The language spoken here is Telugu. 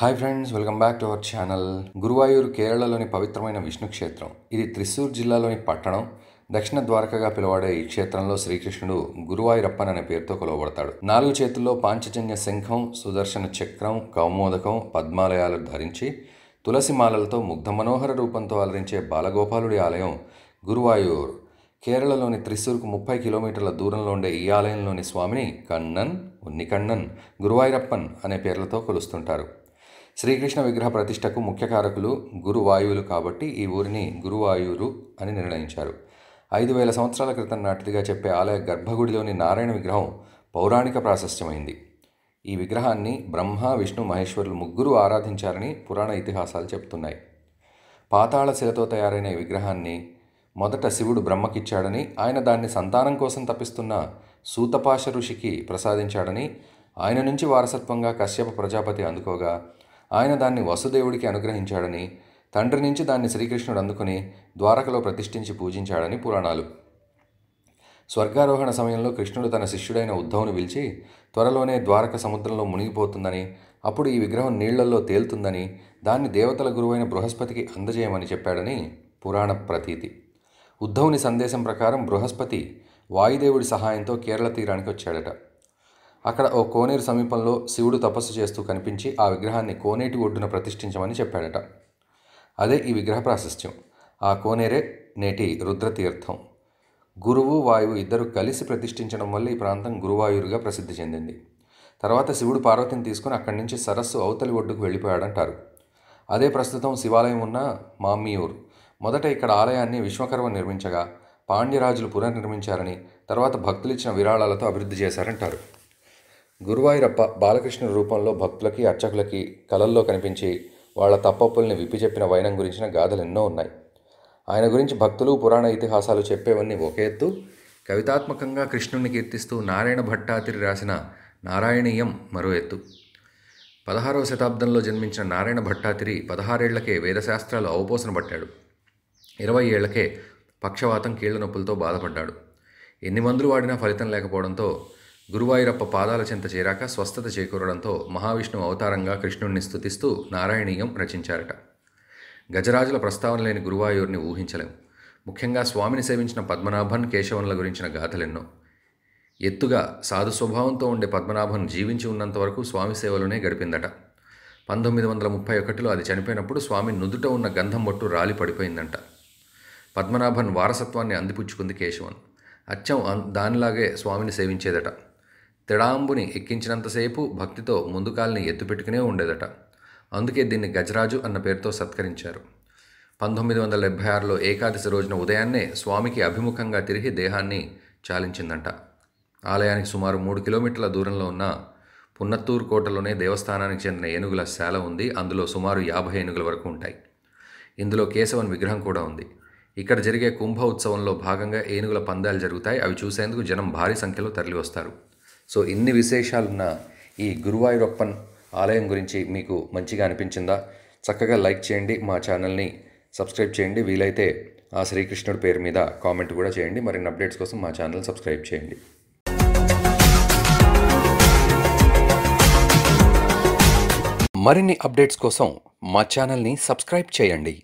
hi friends welcome back to our channel Guruvayur కేరళలోని పవిత్రమైన విష్ణు క్షేత్రం ఇది త్రిశూర్ జిల్లాలోని పట్టణం దక్షిణ ద్వారకగా పిలువడే ఈ క్షేత్రంలో శ్రీకృష్ణుడు గురువాయూరప్పన్ అనే పేరుతో కొలవబడతాడు నాలుగు చేతుల్లో పాంచజన్య శంఖం సుదర్శన చక్రం కౌమోదకం పద్మాలయాలు ధరించి తులసి మాలలతో ముగ్ధ మనోహర రూపంతో అలరించే బాలగోపాలుడి ఆలయం గురువాయూర్ కేరళలోని త్రిశూర్కు ముప్పై కిలోమీటర్ల దూరంలో ఉండే ఈ ఆలయంలోని స్వామిని కన్నన్ ఉన్నికన్నన్ గురువాయూరప్పన్ అనే పేర్లతో కొలుస్తుంటారు శ్రీకృష్ణ విగ్రహ ప్రతిష్టకు ముఖ్య కారకులు గురువాయువులు కాబట్టి ఈ ఊరిని గురువాయువులు అని నిర్ణయించారు ఐదు వేల సంవత్సరాల క్రితం నాటిదిగా చెప్పే ఆలయ గర్భగుడిలోని నారాయణ విగ్రహం పౌరాణిక ప్రాశస్త్యమైంది ఈ విగ్రహాన్ని బ్రహ్మ విష్ణు మహేశ్వరులు ముగ్గురు ఆరాధించారని పురాణ ఇతిహాసాలు చెబుతున్నాయి పాతాళ శిలతో తయారైన ఈ విగ్రహాన్ని మొదట శివుడు బ్రహ్మకిచ్చాడని ఆయన దాన్ని సంతానం కోసం తప్పిస్తున్న సూతపాశ ఋషికి ప్రసాదించాడని ఆయన నుంచి వారసత్వంగా కశ్యప ప్రజాపతి అందుకోగా ఆయన దాన్ని వసుదేవుడికి అనుగ్రహించాడని తండ్రి నుంచి దాన్ని శ్రీకృష్ణుడు అందుకుని ద్వారకలో ప్రతిష్ఠించి పూజించాడని పురాణాలు స్వర్గారోహణ సమయంలో కృష్ణుడు తన శిష్యుడైన ఉద్ధవును పిలిచి త్వరలోనే ద్వారక సముద్రంలో మునిగిపోతుందని అప్పుడు ఈ విగ్రహం నీళ్లలో తేలుతుందని దాన్ని దేవతల గురువైన బృహస్పతికి అందజేయమని చెప్పాడని పురాణ ప్రతీతి ఉద్ధవుని సందేశం ప్రకారం బృహస్పతి వాయుదేవుడి సహాయంతో కేరళ తీరానికి వచ్చాడట అక్కడ ఓ కోనేరు సమీపంలో శివుడు తపస్సు చేస్తూ కనిపించి ఆ విగ్రహాన్ని కోనేటి ఒడ్డున ప్రతిష్ఠించమని చెప్పాడట అదే ఈ విగ్రహ ప్రాశస్త్యం ఆ కోనేరే నేటి రుద్రతీర్థం గురువు వాయువు ఇద్దరు కలిసి ప్రతిష్ఠించడం వల్ల ఈ ప్రాంతం గురువాయురుగా ప్రసిద్ధి చెందింది తర్వాత శివుడు పార్వతిని తీసుకుని అక్కడి నుంచి సరస్సు అవతలి ఒడ్డుకు వెళ్ళిపోయాడంటారు అదే ప్రస్తుతం శివాలయం ఉన్న మామియూరు మొదట ఇక్కడ ఆలయాన్ని విశ్వకర్మ నిర్మించగా పాండ్యరాజులు పునర్నిర్మించారని తర్వాత భక్తులు ఇచ్చిన విరాళాలతో అభివృద్ధి చేశారంటారు గురువాయూరప్ప బాలకృష్ణ రూపంలో భక్తులకి అర్చకులకి కలల్లో కనిపించి వాళ్ల తప్పప్పుల్ని విప్పి చెప్పిన వైనం గురించిన గాథలు ఎన్నో ఉన్నాయి ఆయన గురించి భక్తులు పురాణ ఇతిహాసాలు చెప్పేవన్నీ ఒకే ఎత్తు కవితాత్మకంగా కృష్ణుణ్ణి కీర్తిస్తూ నారాయణ భట్టాతిరి రాసిన నారాయణీయం మరో ఎత్తు పదహారవ శతాబ్దంలో జన్మించిన నారాయణ భట్టాతిరి పదహారేళ్లకే వేదశాస్త్రాలు అవపోసన పట్టాడు ఇరవై ఏళ్లకే పక్షవాతం కీళ్ల నొప్పులతో బాధపడ్డాడు ఎన్ని మందులు వాడినా ఫలితం లేకపోవడంతో గురువాయూరప్ప పాదాల చెంత చేరాక స్వస్థత చేకూరడంతో మహావిష్ణువు అవతారంగా కృష్ణుణ్ణి స్థుతిస్తూ నారాయణీయం రచించారట గజరాజుల ప్రస్తావన లేని గురువాయూర్ని ఊహించలేం ముఖ్యంగా స్వామిని సేవించిన పద్మనాభన్ కేశవన్ల గురించిన గాథలెన్నో ఎత్తుగా సాధు స్వభావంతో ఉండే పద్మనాభన్ జీవించి ఉన్నంత వరకు స్వామి సేవలోనే గడిపిందట పంతొమ్మిది వందల ముప్పై ఒకటిలో అది చనిపోయినప్పుడు స్వామి నుదుట ఉన్న గంధం బొట్టు రాలి పడిపోయిందంట పద్మనాభన్ వారసత్వాన్ని అందిపుచ్చుకుంది కేశవన్ అచ్చం దానిలాగే స్వామిని సేవించేదట తిడాంబుని ఎక్కించినంతసేపు భక్తితో ముందుకాల్ని ఎత్తుపెట్టుకునే ఉండేదట అందుకే దీన్ని గజరాజు అన్న పేరుతో సత్కరించారు పంతొమ్మిది వందల డెబ్భై ఆరులో ఏకాదశి రోజున ఉదయాన్నే స్వామికి అభిముఖంగా తిరిగి దేహాన్ని చాలించిందంట ఆలయానికి సుమారు మూడు కిలోమీటర్ల దూరంలో ఉన్న పున్నత్తూరు కోటలోనే దేవస్థానానికి చెందిన ఏనుగుల శాల ఉంది అందులో సుమారు యాభై ఏనుగుల వరకు ఉంటాయి ఇందులో కేశవన్ విగ్రహం కూడా ఉంది ఇక్కడ జరిగే కుంభ ఉత్సవంలో భాగంగా ఏనుగుల పందాలు జరుగుతాయి అవి చూసేందుకు జనం భారీ సంఖ్యలో తరలివస్తారు సో ఇన్ని విశేషాలున్న ఈ గురువాయూరప్పన్ ఆలయం గురించి మీకు మంచిగా అనిపించిందా చక్కగా లైక్ చేయండి మా ఛానల్ని సబ్స్క్రైబ్ చేయండి వీలైతే ఆ శ్రీకృష్ణుడి పేరు మీద కామెంట్ కూడా చేయండి మరిన్ని అప్డేట్స్ కోసం మా ఛానల్ సబ్స్క్రైబ్ చేయండి మరిన్ని అప్డేట్స్ కోసం మా ఛానల్ని సబ్స్క్రైబ్ చేయండి